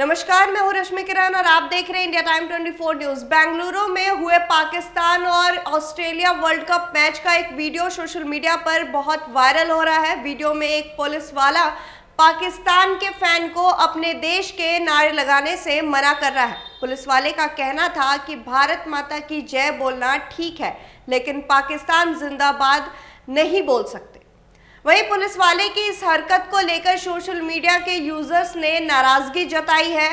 नमस्कार मैं हूं रश्मि किरण और आप देख रहे हैं इंडिया टाइम 24 न्यूज बेंगलुरु में हुए पाकिस्तान और ऑस्ट्रेलिया वर्ल्ड कप मैच का एक वीडियो सोशल मीडिया पर बहुत वायरल हो रहा है वीडियो में एक पुलिस वाला पाकिस्तान के फैन को अपने देश के नारे लगाने से मना कर रहा है पुलिस वाले का कहना था कि भारत माता की जय बोलना ठीक है लेकिन पाकिस्तान जिंदाबाद नहीं बोल सकता वहीं पुलिस वाले की इस हरकत को लेकर सोशल मीडिया के यूजर्स ने नाराजगी जताई है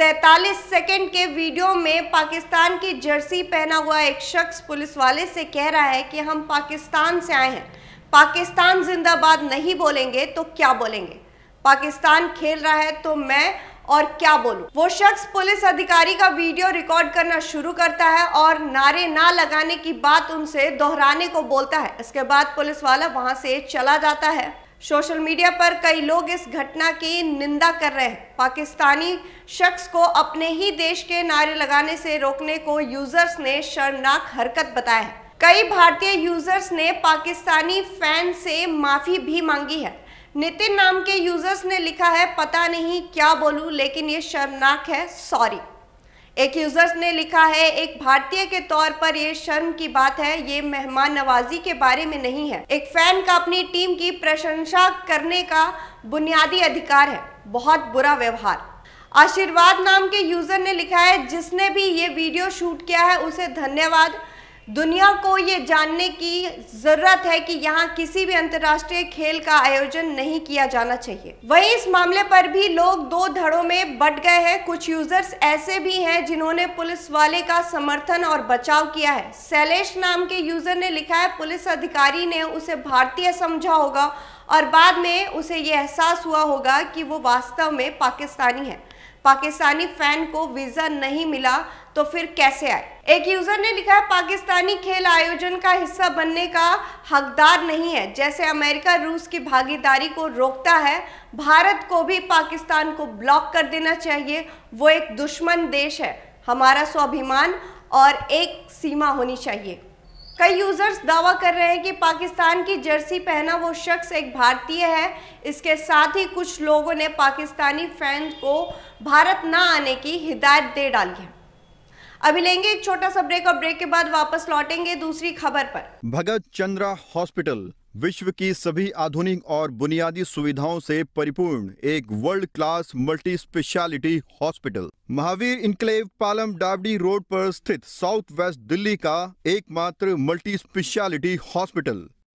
43 सेकंड के वीडियो में पाकिस्तान की जर्सी पहना हुआ एक शख्स पुलिस वाले से कह रहा है कि हम पाकिस्तान से आए हैं पाकिस्तान जिंदाबाद नहीं बोलेंगे तो क्या बोलेंगे पाकिस्तान खेल रहा है तो मैं और क्या बोलूं वो शख्स पुलिस अधिकारी का वीडियो रिकॉर्ड करना शुरू करता है और नारे ना लगाने की बात उनसे दोहराने को बोलता है इसके बाद पुलिस वाला वहां से चला जाता है सोशल मीडिया पर कई लोग इस घटना की निंदा कर रहे हैं पाकिस्तानी शख्स को अपने ही देश के नारे लगाने से रोकने को यूजर्स ने शर्मनाक हरकत बताया है कई भारतीय यूजर्स ने पाकिस्तानी फैन से माफी भी मांगी है नितिन नाम के यूजर्स ने लिखा है पता नहीं क्या बोलूं लेकिन ये शर्मनाक है सॉरी एक यूजर्स ने लिखा है एक भारतीय के तौर पर ये शर्म की बात है ये मेहमान नवाजी के बारे में नहीं है एक फैन का अपनी टीम की प्रशंसा करने का बुनियादी अधिकार है बहुत बुरा व्यवहार आशीर्वाद नाम के यूजर ने लिखा है जिसने भी ये वीडियो शूट किया है उसे धन्यवाद दुनिया को ये जानने की ज़रूरत है कि यहाँ किसी भी अंतर्राष्ट्रीय खेल का आयोजन नहीं किया जाना चाहिए वहीं इस मामले पर भी लोग दो धड़ों में बट गए हैं कुछ यूजर्स ऐसे भी हैं जिन्होंने पुलिस वाले का समर्थन और बचाव किया है शैलेश नाम के यूजर ने लिखा है पुलिस अधिकारी ने उसे भारतीय समझा होगा और बाद में उसे ये एहसास हुआ होगा कि वो वास्तव में पाकिस्तानी है पाकिस्तानी फैन को वीज़ा नहीं मिला तो फिर कैसे आए एक यूजर ने लिखा है पाकिस्तानी खेल आयोजन का हिस्सा बनने का हकदार नहीं है जैसे अमेरिका रूस की भागीदारी को रोकता है भारत को भी पाकिस्तान को ब्लॉक कर देना चाहिए वो एक दुश्मन देश है हमारा स्वाभिमान और एक सीमा होनी चाहिए कई यूजर्स दावा कर रहे हैं कि पाकिस्तान की जर्सी पहना वो शख्स एक भारतीय है इसके साथ ही कुछ लोगों ने पाकिस्तानी फैन को भारत ना आने की हिदायत दे डाली है अभी लेंगे एक छोटा सा ब्रेक और ब्रेक के बाद वापस लौटेंगे दूसरी खबर पर भगत चंद्रा हॉस्पिटल विश्व की सभी आधुनिक और बुनियादी सुविधाओं से परिपूर्ण एक world class multi speciality hospital Mahavir enclave Palam Dabri road पर स्थित साउथ वेस्ट दिल्ली का एकमात्र मल्टी स्पेशलिटी हॉस्पिटल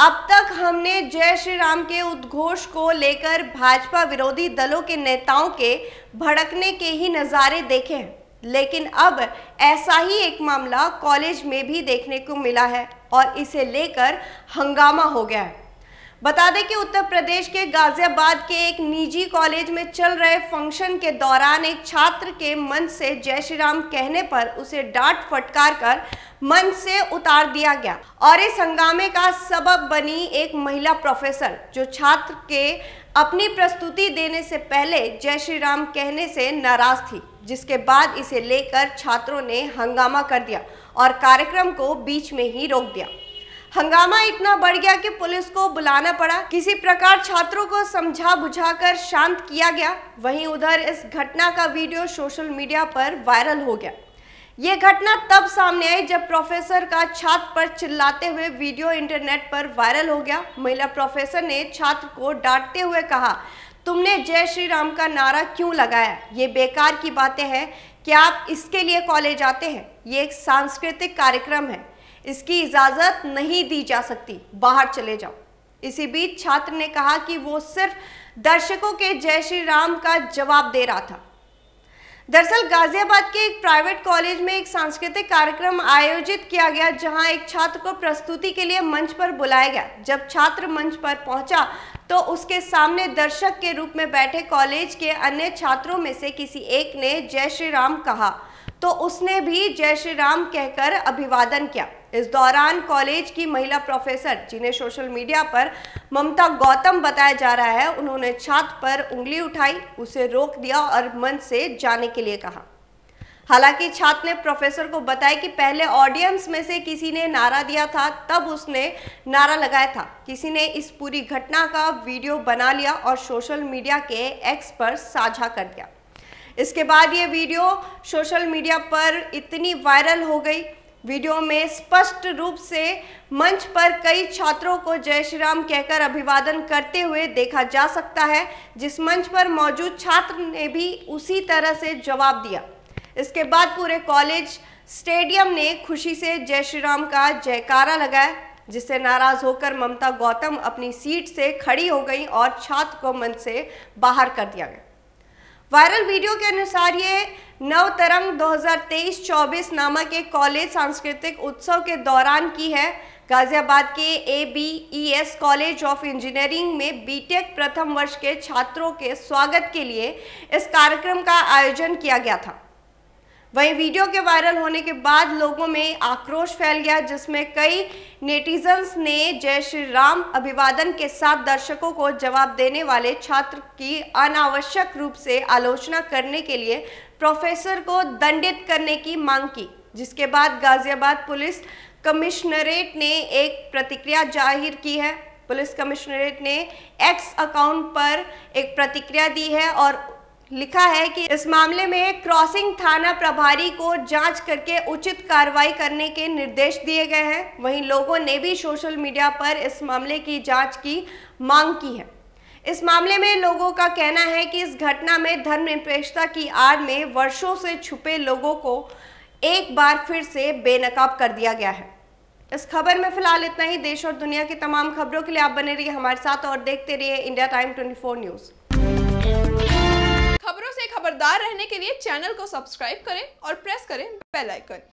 अब तक हमने जय श्री राम के उद्घोष को लेकर भाजपा विरोधी दलों के नेताओं के भड़कने के ही नज़ारे देखे हैं लेकिन अब ऐसा ही एक मामला कॉलेज में भी देखने को मिला है और इसे लेकर हंगामा हो गया है बता दें कि उत्तर प्रदेश के गाजियाबाद के एक निजी कॉलेज में चल रहे फंक्शन के दौरान एक छात्र के मन से जय श्री राम कहने पर उसे डांट फटकार कर मन से उतार दिया गया और इस हंगामे का सबब बनी एक महिला प्रोफेसर जो छात्र के अपनी प्रस्तुति देने से पहले जय श्री राम कहने से नाराज थी जिसके बाद इसे लेकर छात्रों ने हंगामा कर दिया और कार्यक्रम को बीच में ही रोक दिया हंगामा इतना बढ़ गया कि पुलिस को बुलाना पड़ा किसी प्रकार छात्रों को समझा बुझाकर शांत किया गया वहीं उधर इस घटना का वीडियो सोशल मीडिया पर वायरल हो गया ये घटना तब सामने आई जब प्रोफेसर का छात्र पर चिल्लाते हुए वीडियो इंटरनेट पर वायरल हो गया महिला प्रोफेसर ने छात्र को डांटते हुए कहा तुमने जय श्री राम का नारा क्यों लगाया ये बेकार की बातें हैं कि आप इसके लिए कॉलेज आते हैं ये एक सांस्कृतिक कार्यक्रम है इसकी इजाज़त नहीं दी जा सकती बाहर चले जाओ इसी बीच छात्र ने कहा कि वो सिर्फ दर्शकों के जय श्री राम का जवाब दे रहा था दरअसल गाजियाबाद के एक प्राइवेट कॉलेज में एक सांस्कृतिक कार्यक्रम आयोजित किया गया जहां एक छात्र को प्रस्तुति के लिए मंच पर बुलाया गया जब छात्र मंच पर पहुंचा तो उसके सामने दर्शक के रूप में बैठे कॉलेज के अन्य छात्रों में से किसी एक ने जय श्री राम कहा तो उसने भी जय श्री राम कहकर अभिवादन किया इस दौरान कॉलेज की महिला प्रोफेसर जिन्हें सोशल मीडिया पर ममता गौतम बताया जा रहा है उन्होंने छात्र पर उंगली उठाई उसे रोक दिया और मंच से जाने के लिए कहा हालांकि छात्र ने प्रोफेसर को बताया कि पहले ऑडियंस में से किसी ने नारा दिया था तब उसने नारा लगाया था किसी ने इस पूरी घटना का वीडियो बना लिया और सोशल मीडिया के एक्स पर साझा कर दिया इसके बाद ये वीडियो सोशल मीडिया पर इतनी वायरल हो गई वीडियो में स्पष्ट रूप से मंच पर कई छात्रों को जय श्री राम कहकर अभिवादन करते हुए देखा जा सकता है जिस मंच पर मौजूद छात्र ने भी उसी तरह से जवाब दिया इसके बाद पूरे कॉलेज स्टेडियम ने खुशी से जय श्री राम का जयकारा लगाया जिससे नाराज होकर ममता गौतम अपनी सीट से खड़ी हो गई और छात्र को मंच से बाहर कर दिया गया वायरल वीडियो के अनुसार ये नव तरंग 2023-24 नामक एक कॉलेज सांस्कृतिक उत्सव के दौरान की है गाजियाबाद के A B E S college of engineering में बीटेक प्रथम वर्ष के छात्रों के स्वागत के लिए इस कार्यक्रम का आयोजन किया गया था वहीं वीडियो के वायरल होने के बाद लोगों में आक्रोश फैल गया जिसमें कई नेटिजन्स ने जय श्री राम अभिवादन के साथ दर्शकों को जवाब देने वाले छात्र की अनावश्यक रूप से आलोचना करने के लिए प्रोफेसर को दंडित करने की मांग की जिसके बाद गाजियाबाद पुलिस कमिश्नरेट ने एक प्रतिक्रिया जाहिर की है पुलिस कमिश्नरेट ने एक्स अकाउंट पर एक प्रतिक्रिया दी है और लिखा है कि इस मामले में क्रॉसिंग थाना प्रभारी को जांच करके उचित कार्रवाई करने के निर्देश दिए गए हैं वहीं लोगों ने भी सोशल मीडिया पर इस मामले की जांच की मांग की है इस मामले में लोगों का कहना है कि इस घटना में धर्मनिरपेक्षता की आड़ में वर्षों से छुपे लोगों को एक बार फिर से बेनकाब कर दिया गया है इस खबर में फिलहाल इतना ही देश और दुनिया की तमाम खबरों के लिए आप बने रहिए हमारे साथ और देखते रहिए इंडिया टाइम ट्वेंटी न्यूज़ खबरों से खबरदार रहने के लिए चैनल को सब्सक्राइब करें और प्रेस करें बेल आइकन